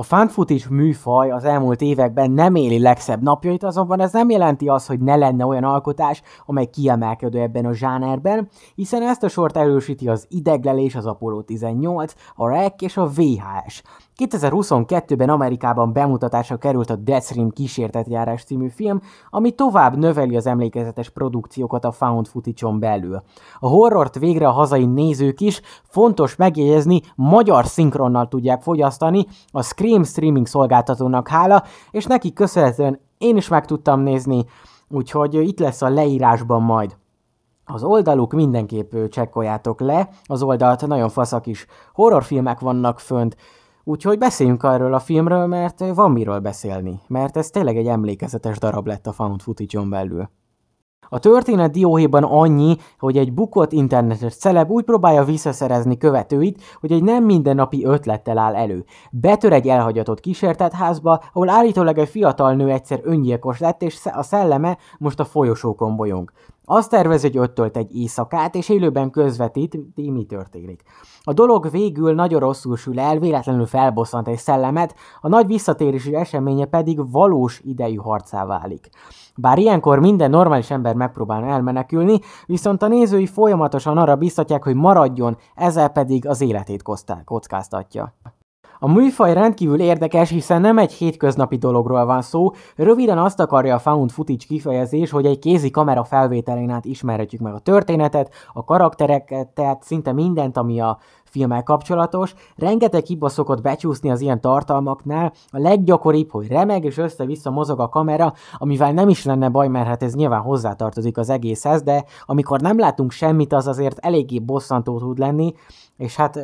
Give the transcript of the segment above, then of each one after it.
A fanfutis műfaj az elmúlt években nem éli legszebb napjait, azonban ez nem jelenti azt, hogy ne lenne olyan alkotás, amely kiemelkedő ebben a zsánerben, hiszen ezt a sort erősíti az ideglelés, az Apollo 18, a REC és a VHS. 2022-ben Amerikában bemutatásra került a Death Rim kísértetjárás című film, ami tovább növeli az emlékezetes produkciókat a found footage belül. A horrort végre a hazai nézők is, fontos megjegyezni, magyar szinkronnal tudják fogyasztani, a Screen Prime streaming szolgáltatónak hála, és neki köszönhetően én is meg tudtam nézni, úgyhogy itt lesz a leírásban majd az oldaluk, mindenképp csekkoljátok le, az oldalt nagyon faszak is horrorfilmek vannak fönt, úgyhogy beszéljünk arról a filmről, mert van miről beszélni, mert ez tényleg egy emlékezetes darab lett a found footage belül. A történet dióhéjban annyi, hogy egy bukott internetes celeb úgy próbálja visszaszerezni követőit, hogy egy nem mindennapi ötlettel áll elő. Betör egy elhagyatott kísértett házba, ahol állítólag egy fiatal nő egyszer öngyilkos lett, és a szelleme most a folyosókon bolyong. Azt tervez, hogy ott tölt egy éjszakát, és élőben közvetít, mi történik. A dolog végül nagyon rosszul sül el, véletlenül felbosszant egy szellemet, a nagy visszatérési eseménye pedig valós idejű harcá válik. Bár ilyenkor minden normális ember megpróbál elmenekülni, viszont a nézői folyamatosan arra biztatják, hogy maradjon, ezzel pedig az életét kockáztatja. A műfaj rendkívül érdekes, hiszen nem egy hétköznapi dologról van szó, röviden azt akarja a found footage kifejezés, hogy egy kézi kamera felvételén át ismerhetjük meg a történetet, a karaktereket, tehát szinte mindent, ami a filmmel kapcsolatos. Rengeteg hiba szokott becsúszni az ilyen tartalmaknál, a leggyakoribb, hogy remeg és össze-vissza mozog a kamera, amivel nem is lenne baj, mert hát ez nyilván hozzátartozik az egészhez, de amikor nem látunk semmit, az azért eléggé bosszantó tud lenni, és hát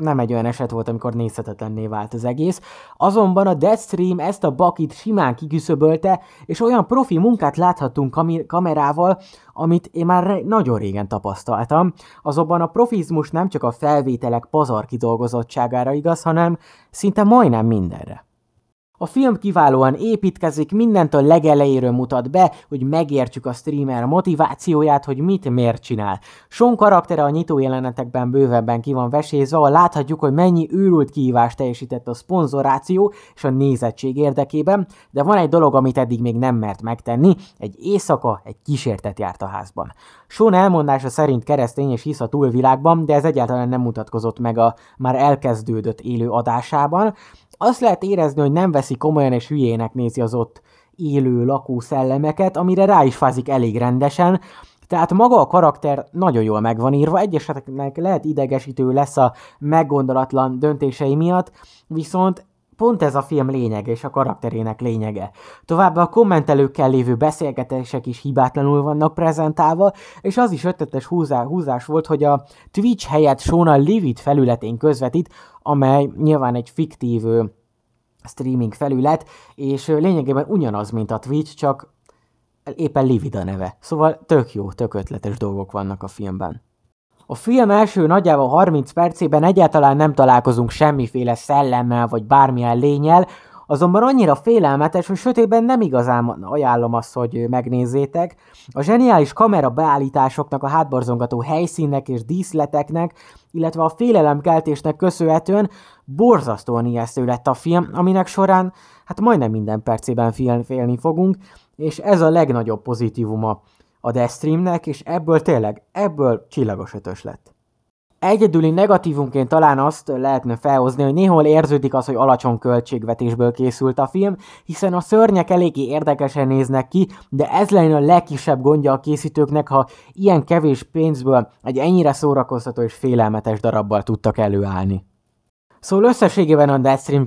nem egy olyan eset volt, amikor nézhetetlenné vált az egész. Azonban a Deathstream ezt a bakit simán kiküszöbölte, és olyan profi munkát láthattunk kam- kamerával, amit én már re- nagyon régen tapasztaltam. Azonban a profizmus nem csak a felvételek pazar kidolgozottságára igaz, hanem szinte majdnem mindenre. A film kiválóan építkezik, mindentől legelejéről mutat be, hogy megértsük a streamer motivációját, hogy mit miért csinál. Son karaktere a nyitó jelenetekben bővebben ki van vesézve, ahol láthatjuk, hogy mennyi őrült kihívást teljesített a szponzoráció és a nézettség érdekében, de van egy dolog, amit eddig még nem mert megtenni, egy éjszaka egy kísértet járt a házban. Son elmondása szerint keresztény és hisz a túlvilágban, de ez egyáltalán nem mutatkozott meg a már elkezdődött élő adásában, azt lehet érezni, hogy nem veszi komolyan és hülyének nézi az ott élő lakó szellemeket, amire rá is fázik elég rendesen, tehát maga a karakter nagyon jól meg van írva, egyeseknek lehet idegesítő lesz a meggondolatlan döntései miatt, viszont Pont ez a film lényege és a karakterének lényege. Továbbá a kommentelőkkel lévő beszélgetések is hibátlanul vannak prezentálva, és az is ötletes húzás volt, hogy a Twitch helyett Sona Livid felületén közvetít, amely nyilván egy fiktív streaming felület, és lényegében ugyanaz, mint a Twitch, csak éppen Livid a neve. Szóval tök jó, tök ötletes dolgok vannak a filmben. A film első nagyjából 30 percében egyáltalán nem találkozunk semmiféle szellemmel vagy bármilyen lényel, azonban annyira félelmetes, hogy sötétben nem igazán ajánlom azt, hogy megnézzétek. A zseniális kamera beállításoknak, a hátborzongató helyszínnek és díszleteknek, illetve a félelemkeltésnek köszönhetően borzasztóan ijesztő lett a film, aminek során hát majdnem minden percében félni fogunk, és ez a legnagyobb pozitívuma a Death Streamnek, és ebből tényleg, ebből csillagos ötös lett. Egyedüli negatívunként talán azt lehetne felhozni, hogy néhol érződik az, hogy alacsony költségvetésből készült a film, hiszen a szörnyek eléggé érdekesen néznek ki, de ez lenne a legkisebb gondja a készítőknek, ha ilyen kevés pénzből egy ennyire szórakoztató és félelmetes darabbal tudtak előállni. Szóval összességében a Death Stream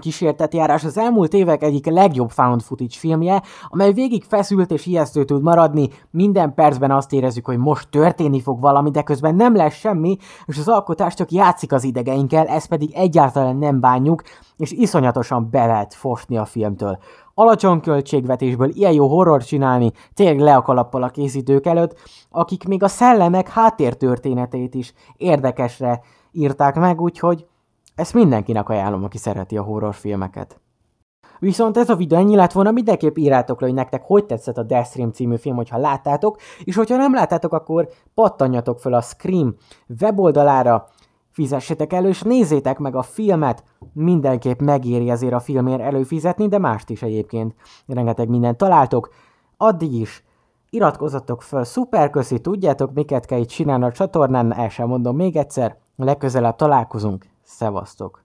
járás az elmúlt évek egyik legjobb found footage filmje, amely végig feszült és ijesztő tud maradni, minden percben azt érezzük, hogy most történni fog valami, de közben nem lesz semmi, és az alkotás csak játszik az idegeinkkel, ezt pedig egyáltalán nem bánjuk, és iszonyatosan be lehet fosni a filmtől. Alacsony költségvetésből ilyen jó horror csinálni, tényleg le a kalappal a készítők előtt, akik még a szellemek háttértörténetét is érdekesre írták meg, úgyhogy ezt mindenkinek ajánlom, aki szereti a horrorfilmeket. Viszont ez a videó ennyi lett volna, mindenképp írjátok le, hogy nektek hogy tetszett a Death Stream című film, hogyha láttátok, és hogyha nem láttátok, akkor pattanjatok fel a Scream weboldalára, fizessetek elő, és nézzétek meg a filmet, mindenképp megéri ezért a filmért előfizetni, de mást is egyébként. Rengeteg mindent találtok. Addig is iratkozzatok fel, szuper köszi, tudjátok miket kell itt csinálni a csatornán, el sem mondom még egyszer, legközelebb találkozunk. Szevasztok!